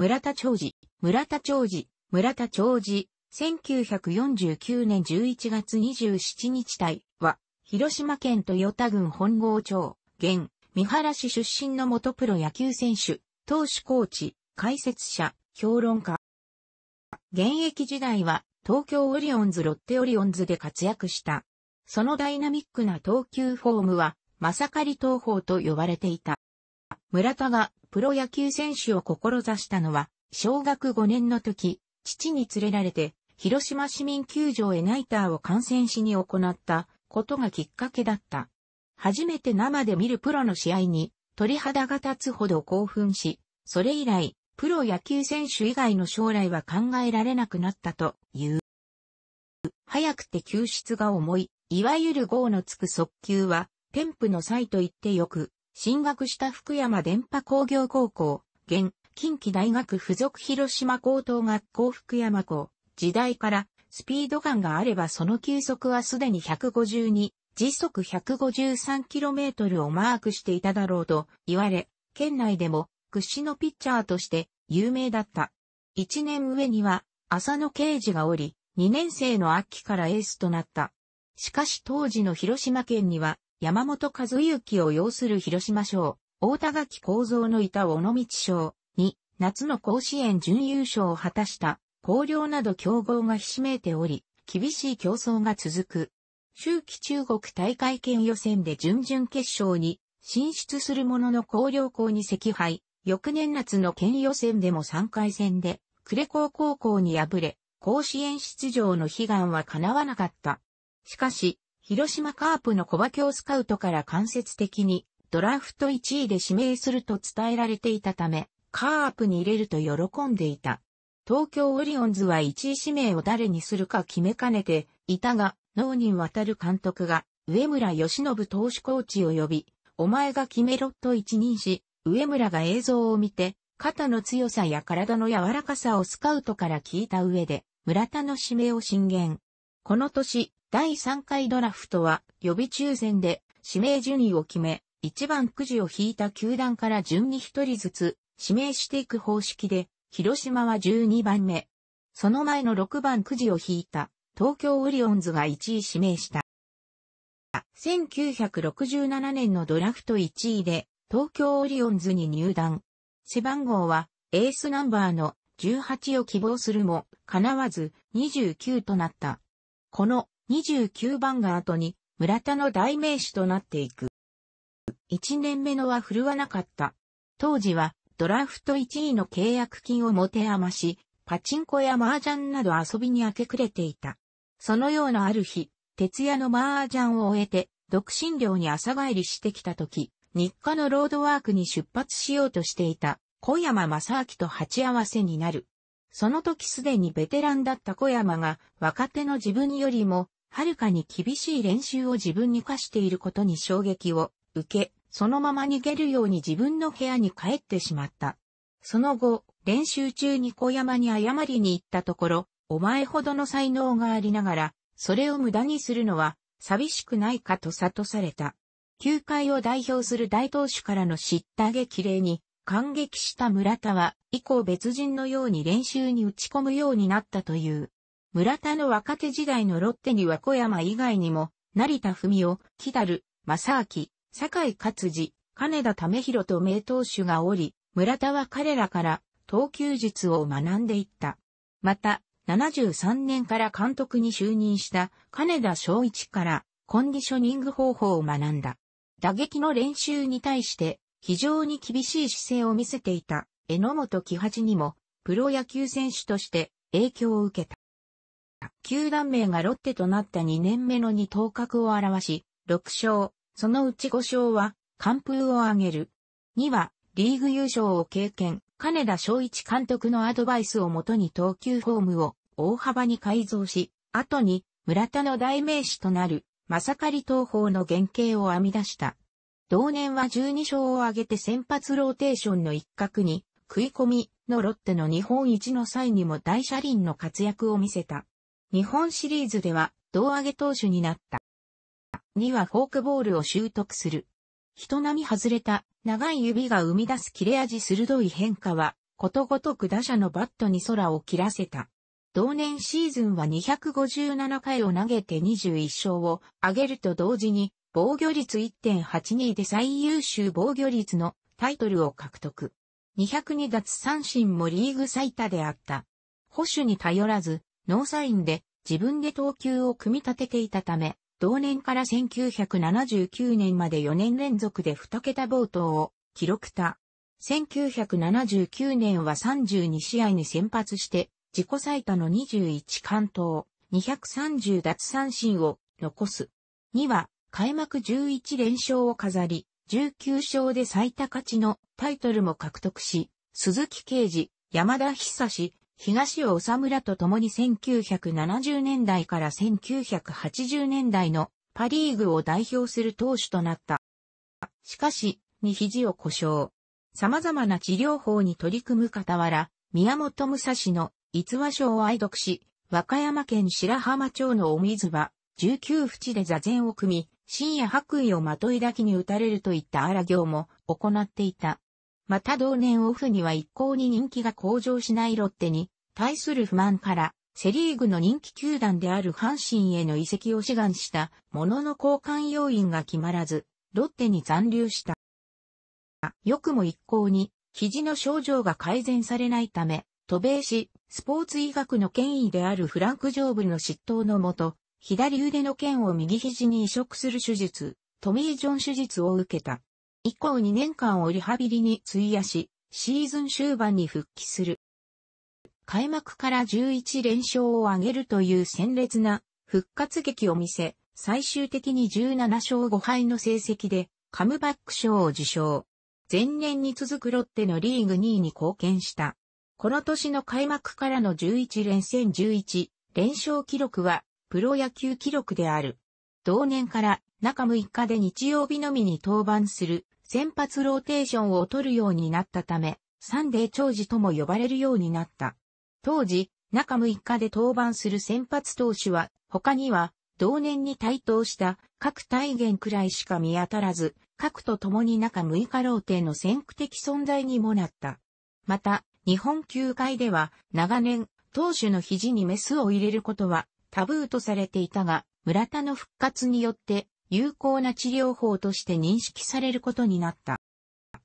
村田長治、村田長治、村田長治、1949年11月27日対は、広島県豊田郡本郷町、現、三原市出身の元プロ野球選手、投手コーチ、解説者、評論家。現役時代は、東京オリオンズロッテオリオンズで活躍した。そのダイナミックな投球フォームは、まさかり投法と呼ばれていた。村田がプロ野球選手を志したのは、小学5年の時、父に連れられて、広島市民球場へナイターを観戦しに行ったことがきっかけだった。初めて生で見るプロの試合に鳥肌が立つほど興奮し、それ以来、プロ野球選手以外の将来は考えられなくなったという。早くて球質が重い、いわゆる号のつく速球は、テンプの際と言ってよく、進学した福山電波工業高校、現、近畿大学附属広島高等学校福山校、時代から、スピード感があればその球速はすでに152、時速 153km をマークしていただろうと言われ、県内でも屈指のピッチャーとして有名だった。1年上には浅野刑事がおり、2年生の秋からエースとなった。しかし当時の広島県には山本和之を要する広島賞、大田垣構造のいた尾道賞に、夏の甲子園準優勝を果たした、高陵など競合がひしめいており、厳しい競争が続く。秋季中国大会圏予選で準々決勝に進出するものの高陵校に惜敗。翌年夏の県予選でも3回戦で、呉高高校に敗れ、甲子園出場の悲願は叶わなかった。しかし、広島カープの小馬京スカウトから間接的にドラフト1位で指名すると伝えられていたため、カープに入れると喜んでいた。東京オリオンズは1位指名を誰にするか決めかねていたが、脳人渡る監督が上村義信投手コーチを呼び、お前が決めろと一任し、上村が映像を見て、肩の強さや体の柔らかさをスカウトから聞いた上で、村田の指名を進言。この年、第3回ドラフトは予備抽選で指名順位を決め、1番くじを引いた球団から順に1人ずつ指名していく方式で、広島は12番目。その前の6番くじを引いた東京オリオンズが1位指名した。1967年のドラフト1位で東京オリオンズに入団。背番号はエースナンバーの18を希望するも、叶わず29となった。この29番が後に村田の代名詞となっていく。1年目のは振るわなかった。当時はドラフト1位の契約金を持て余し、パチンコや麻雀など遊びに明け暮れていた。そのようなある日、徹夜の麻雀を終えて、独身寮に朝帰りしてきた時、日課のロードワークに出発しようとしていた小山正明と鉢合わせになる。その時すでにベテランだった小山が若手の自分よりもはるかに厳しい練習を自分に課していることに衝撃を受け、そのまま逃げるように自分の部屋に帰ってしまった。その後、練習中に小山に謝りに行ったところ、お前ほどの才能がありながら、それを無駄にするのは寂しくないかと諭された。球界を代表する大投手からの叱咤激励に感激した村田は、以降別人のように練習に打ち込むようになったという。村田の若手時代のロッテには小山以外にも、成田文夫、木樽、正明、坂井勝治、金田為弘と名投手がおり、村田は彼らから投球術を学んでいった。また、73年から監督に就任した金田昭一からコンディショニング方法を学んだ。打撃の練習に対して非常に厳しい姿勢を見せていた榎本木八にもプロ野球選手として影響を受けた。は、球団名がロッテとなった2年目の2頭角を表し、6勝、そのうち5勝は、完封を挙げる。2は、リーグ優勝を経験、金田正一監督のアドバイスをもとに投球フォームを大幅に改造し、後に村田の代名詞となる、まさかり投法の原型を編み出した。同年は12勝を挙げて先発ローテーションの一角に、食い込みのロッテの日本一の際にも大車輪の活躍を見せた。日本シリーズでは胴上げ投手になった。2はフォークボールを習得する。人並み外れた長い指が生み出す切れ味鋭い変化は、ことごとく打者のバットに空を切らせた。同年シーズンは257回を投げて21勝を挙げると同時に、防御率1.82で最優秀防御率のタイトルを獲得。202奪三振もリーグ最多であった。保守に頼らず、ノーサインで自分で投球を組み立てていたため、同年から1979年まで4年連続で2桁冒頭を記録た。1979年は32試合に先発して、自己最多の21関東、230奪三振を残す。2は、開幕11連勝を飾り、19勝で最多勝ちのタイトルも獲得し、鈴木啓治、山田久志、東尾治村と共に1970年代から1980年代のパリーグを代表する投手となった。しかし、に肘を故障。様々な治療法に取り組む傍ら、宮本武蔵の逸話書を愛読し、和歌山県白浜町のお水場、19淵で座禅を組み、深夜白衣をまといだきに打たれるといった荒行も行っていた。また同年オフには一向に人気が向上しないロッテに対する不満から、セリーグの人気球団である阪神への移籍を志願したものの交換要因が決まらず、ロッテに残留した。よくも一向に、肘の症状が改善されないため、渡米し、スポーツ医学の権威であるフランク・ジョーブの執刀のもと、左腕の腱を右肘に移植する手術、トミー・ジョン手術を受けた。以降2年間をリハビリに費やし、シーズン終盤に復帰する。開幕から11連勝を挙げるという鮮烈な復活劇を見せ、最終的に17勝5敗の成績でカムバック賞を受賞。前年に続くロッテのリーグ2位に貢献した。この年の開幕からの11連戦11連勝記録はプロ野球記録である。同年から中6日で日曜日のみに登板する先発ローテーションを取るようになったため、サンデー長寿とも呼ばれるようになった。当時、中6日で登板する先発投手は、他には、同年に台頭した各体元くらいしか見当たらず、各と共に中6日ローテの先駆的存在にもなった。また、日本球界では長年、投手の肘にメスを入れることはタブーとされていたが、村田の復活によって有効な治療法として認識されることになった。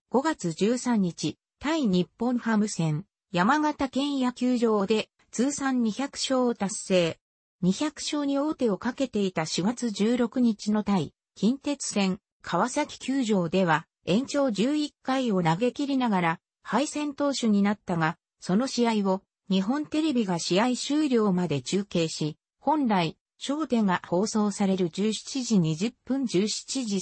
5月13日、対日本ハム戦、山形県野球場で通算200勝を達成。200勝に王手をかけていた4月16日の対、近鉄戦、川崎球場では、延長11回を投げ切りながら、敗戦投手になったが、その試合を、日本テレビが試合終了まで中継し、本来、焦点が放送される17時20分17時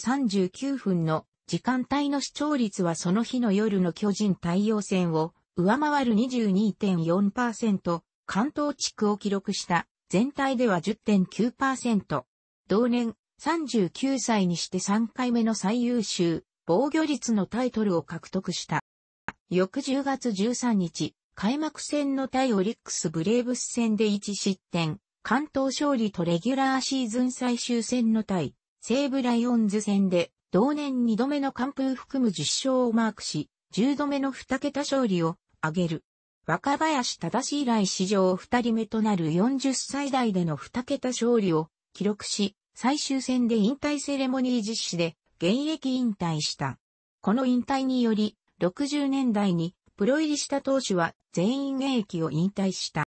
39分の時間帯の視聴率はその日の夜の巨人太陽戦を上回る22.4%、関東地区を記録した全体では10.9%。同年39歳にして3回目の最優秀防御率のタイトルを獲得した。翌10月13日、開幕戦の対オリックスブレーブス戦で1失点、関東勝利とレギュラーシーズン最終戦の対、西武ライオンズ戦で、同年2度目の完封含む10勝をマークし、10度目の2桁勝利を挙げる。若林正以来史上2人目となる40歳代での2桁勝利を記録し、最終戦で引退セレモニー実施で現役引退した。この引退により、60年代にプロ入りした投手は全員現役を引退した。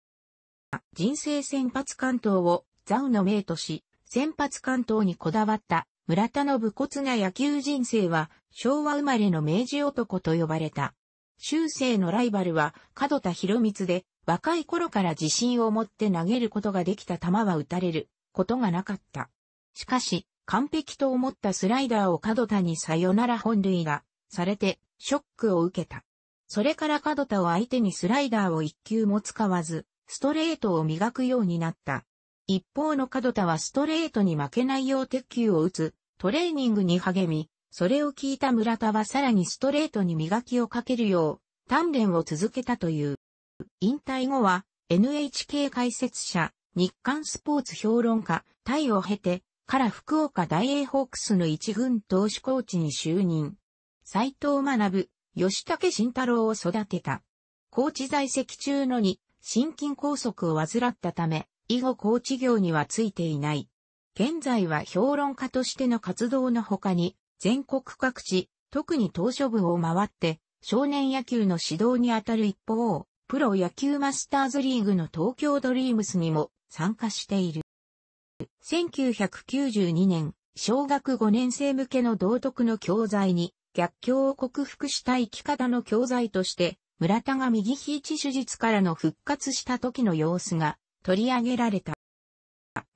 人生先発関東をザウの名とし、先発関東にこだわった村田の武骨な野球人生は昭和生まれの明治男と呼ばれた。修正のライバルは角田博光で若い頃から自信を持って投げることができた球は打たれることがなかった。しかし、完璧と思ったスライダーを角田にさよなら本塁がされてショックを受けた。それから角田を相手にスライダーを一球も使わず、ストレートを磨くようになった。一方の角田はストレートに負けないよう鉄球を打つ、トレーニングに励み、それを聞いた村田はさらにストレートに磨きをかけるよう、鍛錬を続けたという。引退後は、NHK 解説者、日刊スポーツ評論家、タイを経て、から福岡大英ホークスの一軍投手コーチに就任。斎藤学、吉武慎太郎を育てた。コーチ在籍中のに、心筋梗塞を患ったため、以後高知業にはついていない。現在は評論家としての活動の他に、全国各地、特に当初部を回って、少年野球の指導にあたる一方、プロ野球マスターズリーグの東京ドリームスにも参加している。1992年、小学5年生向けの道徳の教材に、逆境を克服した生き方の教材として、村田が右肘手術からの復活した時の様子が取り上げられた。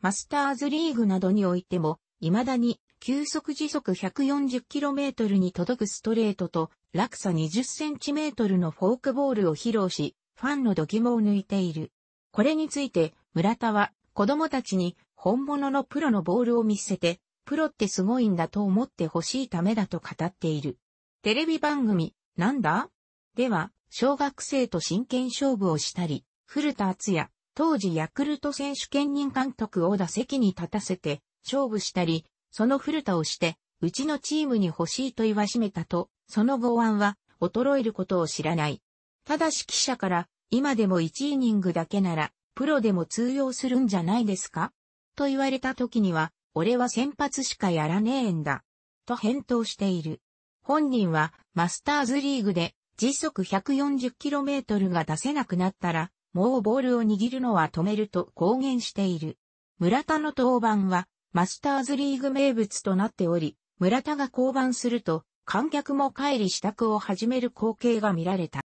マスターズリーグなどにおいても、未だに急速時速 140km に届くストレートと落差 20cm のフォークボールを披露し、ファンの度肝を抜いている。これについて村田は子供たちに本物のプロのボールを見せて、プロってすごいんだと思ってほしいためだと語っている。テレビ番組、なんだでは、小学生と真剣勝負をしたり、古田敦也、当時ヤクルト選手兼任監督を打席に立たせて、勝負したり、その古田をして、うちのチームに欲しいと言わしめたと、その剛腕は、衰えることを知らない。ただし記者から、今でも1イニングだけなら、プロでも通用するんじゃないですかと言われた時には、俺は先発しかやらねえんだ。と返答している。本人は、マスターズリーグで、時速 140km が出せなくなったら、もうボールを握るのは止めると公言している。村田の登板は、マスターズリーグ名物となっており、村田が降板すると、観客も帰り支度を始める光景が見られた。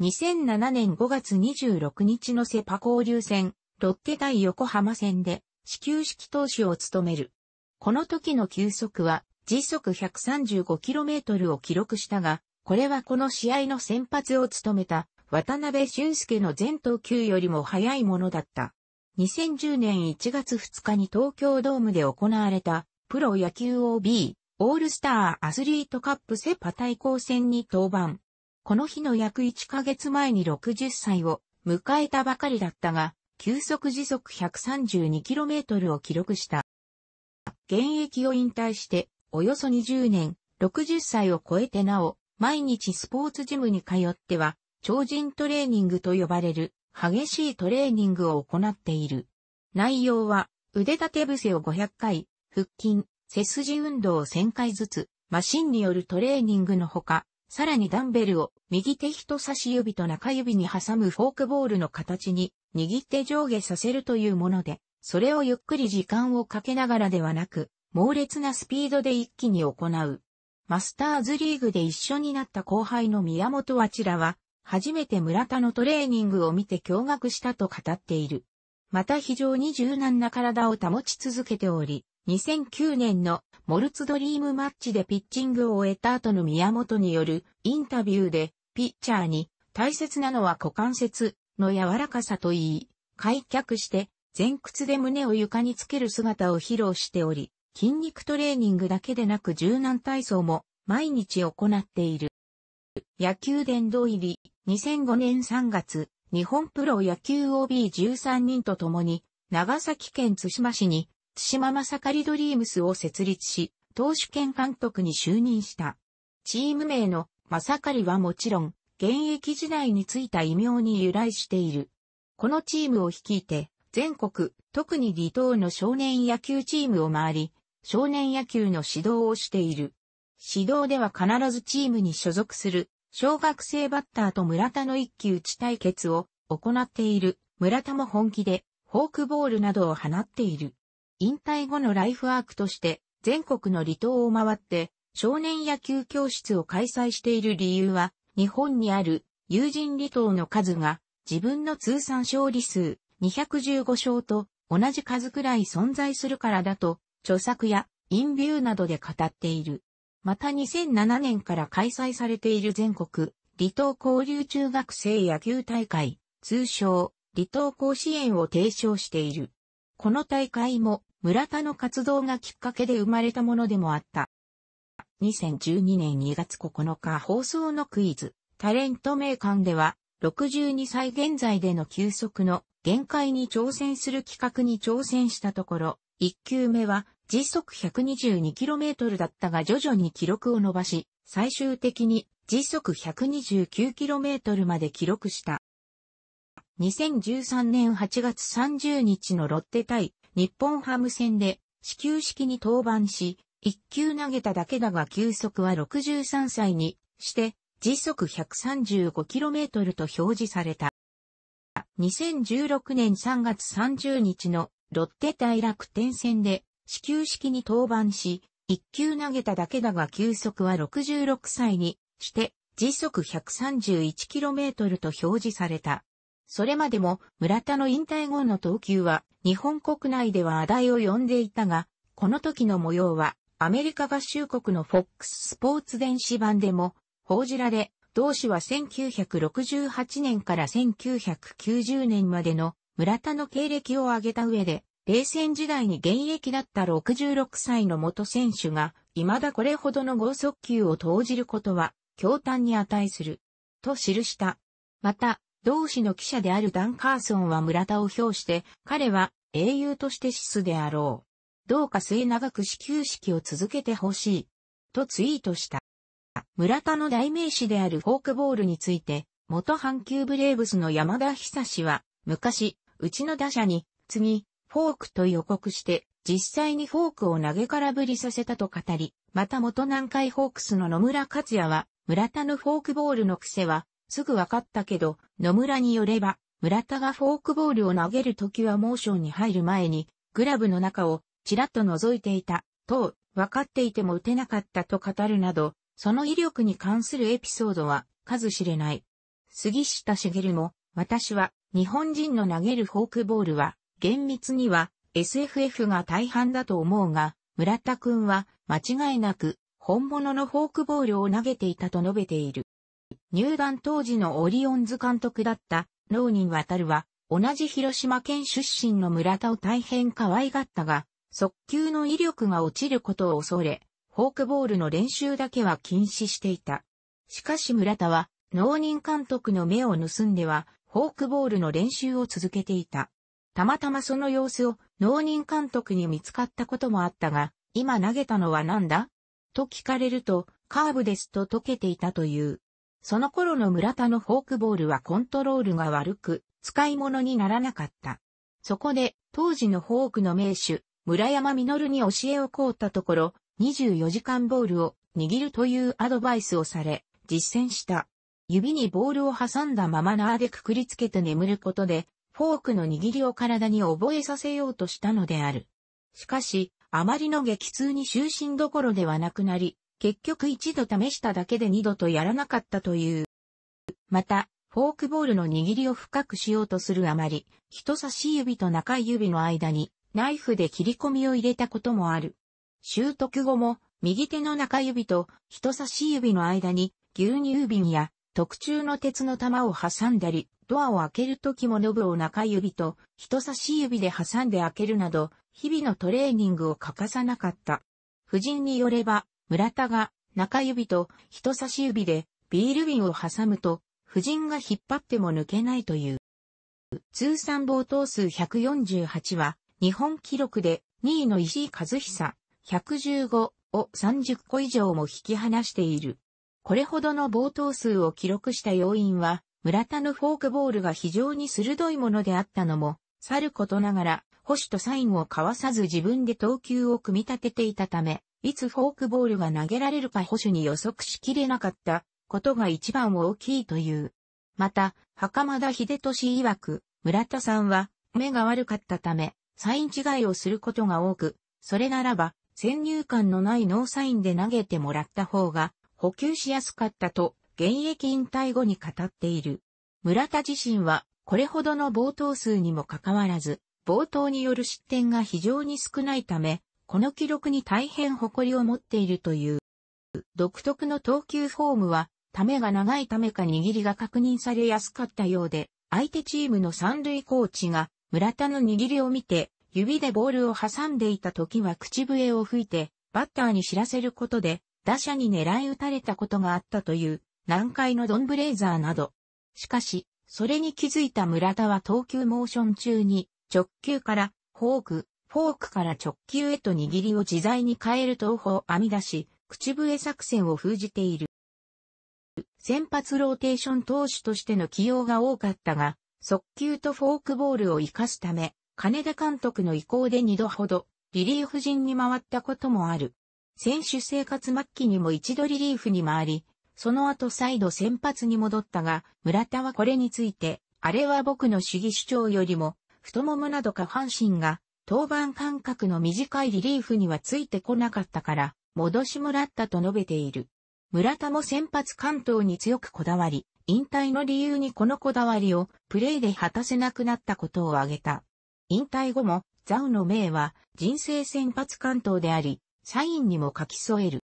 2007年5月26日のセパ交流戦、ロッテ対横浜戦で、始球式投手を務める。この時の球速は、時速 135km を記録したが、これはこの試合の先発を務めた渡辺俊介の全投球よりも早いものだった。2010年1月2日に東京ドームで行われたプロ野球 OB オールスターアスリートカップセパ対抗戦に登板。この日の約1ヶ月前に60歳を迎えたばかりだったが、急速時速 132km を記録した。現役を引退しておよそ20年、60歳を超えてなお、毎日スポーツジムに通っては、超人トレーニングと呼ばれる激しいトレーニングを行っている。内容は、腕立て伏せを500回、腹筋、背筋運動を1000回ずつ、マシンによるトレーニングのほか、さらにダンベルを右手人差し指と中指に挟むフォークボールの形に握って上下させるというもので、それをゆっくり時間をかけながらではなく、猛烈なスピードで一気に行う。マスターズリーグで一緒になった後輩の宮本あちらは、初めて村田のトレーニングを見て驚愕したと語っている。また非常に柔軟な体を保ち続けており、2009年のモルツドリームマッチでピッチングを終えた後の宮本によるインタビューで、ピッチャーに大切なのは股関節の柔らかさといい、開脚して前屈で胸を床につける姿を披露しており、筋肉トレーニングだけでなく柔軟体操も毎日行っている。野球殿堂入り、2005年3月、日本プロ野球 OB13 人と共に、長崎県津島市に、津島正りドリームスを設立し、投手兼監督に就任した。チーム名の正りはもちろん、現役時代についた異名に由来している。このチームを率いて、全国、特に離島の少年野球チームを回り、少年野球の指導をしている。指導では必ずチームに所属する小学生バッターと村田の一騎打ち対決を行っている。村田も本気でフォークボールなどを放っている。引退後のライフワークとして全国の離島を回って少年野球教室を開催している理由は日本にある友人離島の数が自分の通算勝利数215勝と同じ数くらい存在するからだと著作やインビューなどで語っている。また2007年から開催されている全国離島交流中学生野球大会、通称離島甲子園を提唱している。この大会も村田の活動がきっかけで生まれたものでもあった。2012年2月9日放送のクイズ、タレント名鑑では、62歳現在での休息の限界に挑戦する企画に挑戦したところ、1球目は時速 122km だったが徐々に記録を伸ばし、最終的に時速 129km まで記録した。2013年8月30日のロッテ対日本ハム戦で始球式に登板し、1球投げただけだが球速は63歳にして、時速 135km と表示された。2016年3月30日のロッテ対楽天戦で始球式に登板し、1球投げただけだが球速は66歳にして、時速 131km と表示された。それまでも村田の引退後の投球は日本国内では話題を呼んでいたが、この時の模様はアメリカ合衆国の FOX スポーツ電子版でも報じられ、同氏は1968年から1990年までの村田の経歴を挙げた上で、冷戦時代に現役だった66歳の元選手が、未だこれほどの豪速球を投じることは、驚嘆に値する。と記した。また、同志の記者であるダン・カーソンは村田を評して、彼は英雄として死すであろう。どうか末長く始球式を続けてほしい。とツイートした。村田の代名詞であるフォークボールについて、元阪急ブレーブスの山田久志は、昔、うちの打者に、次、フォークと予告して、実際にフォークを投げ空振りさせたと語り、また元南海ホークスの野村克也は、村田のフォークボールの癖は、すぐ分かったけど、野村によれば、村田がフォークボールを投げるときはモーションに入る前に、グラブの中をちらっと覗いていた、と、分かっていても打てなかったと語るなど、その威力に関するエピソードは数知れない。杉下茂も、私は日本人の投げるフォークボールは厳密には SFF が大半だと思うが、村田くんは間違いなく本物のフォークボールを投げていたと述べている。入団当時のオリオンズ監督だった農人渡るは同じ広島県出身の村田を大変可愛がったが、速球の威力が落ちることを恐れ、フォークボールの練習だけは禁止していた。しかし村田は、農人監督の目を盗んでは、フォークボールの練習を続けていた。たまたまその様子を農人監督に見つかったこともあったが、今投げたのは何だと聞かれると、カーブですと溶けていたという。その頃の村田のフォークボールはコントロールが悪く、使い物にならなかった。そこで、当時のフォークの名手、村山実に教えを凍ったところ、24時間ボールを握るというアドバイスをされ、実践した。指にボールを挟んだまま縄でくくりつけて眠ることで、フォークの握りを体に覚えさせようとしたのである。しかし、あまりの激痛に就寝どころではなくなり、結局一度試しただけで二度とやらなかったという。また、フォークボールの握りを深くしようとするあまり、人差し指と中指の間にナイフで切り込みを入れたこともある。習得後も、右手の中指と人差し指の間に牛乳瓶や特注の鉄の玉を挟んだり、ドアを開けるときもノブを中指と人差し指で挟んで開けるなど、日々のトレーニングを欠かさなかった。夫人によれば、村田が中指と人差し指でビール瓶を挟むと、夫人が引っ張っても抜けないという。通算冒頭数148は、日本記録で2位の石井和久115を30個以上も引き離している。これほどの冒頭数を記録した要因は、村田のフォークボールが非常に鋭いものであったのも、さることながら、保守とサインを交わさず自分で投球を組み立てていたため、いつフォークボールが投げられるか保守に予測しきれなかったことが一番大きいという。また、袴田秀俊曰く、村田さんは目が悪かったため、サイン違いをすることが多く、それならば、先入観のないノーサインで投げてもらった方が、補給しやすかったと現役引退後に語っている。村田自身は、これほどの冒頭数にもかかわらず、冒頭による失点が非常に少ないため、この記録に大変誇りを持っているという。独特の投球フォームは、ためが長いためか握りが確認されやすかったようで、相手チームの三塁コーチが、村田の握りを見て、指でボールを挟んでいた時は口笛を吹いて、バッターに知らせることで、打者に狙い撃たれたことがあったという南海のドンブレイザーなど。しかし、それに気づいた村田は投球モーション中に、直球からフォーク、フォークから直球へと握りを自在に変える投法を編み出し、口笛作戦を封じている。先発ローテーション投手としての起用が多かったが、速球とフォークボールを活かすため、金田監督の意向で2度ほど、リリーフ陣に回ったこともある。選手生活末期にも一度リリーフに回り、その後再度先発に戻ったが、村田はこれについて、あれは僕の主義主張よりも、太ももなど下半身が、登板間隔の短いリリーフにはついてこなかったから、戻しもらったと述べている。村田も先発関東に強くこだわり、引退の理由にこのこだわりをプレーで果たせなくなったことを挙げた。引退後も、ザウの名は人生先発関東であり、サインにも書き添える。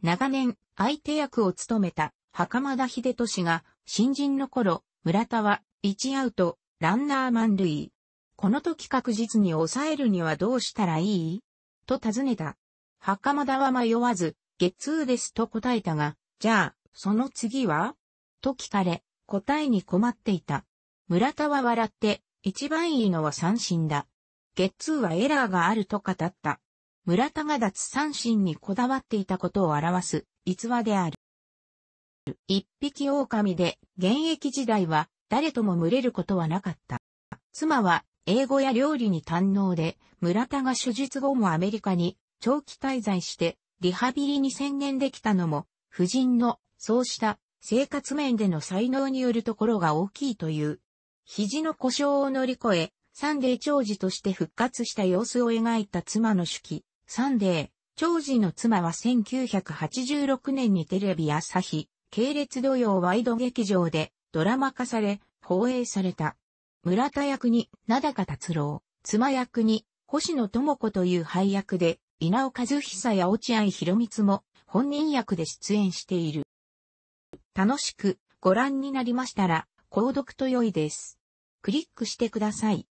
長年、相手役を務めた袴田秀俊が、新人の頃、村田は、1アウト、ランナー満塁。この時確実に抑えるにはどうしたらいいと尋ねた。袴田は迷わず、ゲッツーですと答えたが、じゃあ、その次はと聞かれ、答えに困っていた。村田は笑って、一番いいのは三振だ。ゲッツーはエラーがあると語った。村田が脱三振にこだわっていたことを表す逸話である。一匹狼で現役時代は誰とも群れることはなかった。妻は英語や料理に堪能で、村田が手術後もアメリカに長期滞在してリハビリに専念できたのも、夫人のそうした生活面での才能によるところが大きいという。肘の故障を乗り越え、サンデー長寿として復活した様子を描いた妻の手記、サンデー、長寿の妻は1986年にテレビ朝日、系列土曜ワイド劇場でドラマ化され、放映された。村田役に、名高達郎、妻役に、星野智子という配役で、稲尾和久や落合博光も本人役で出演している。楽しくご覧になりましたら、購読と良いです。クリックしてください。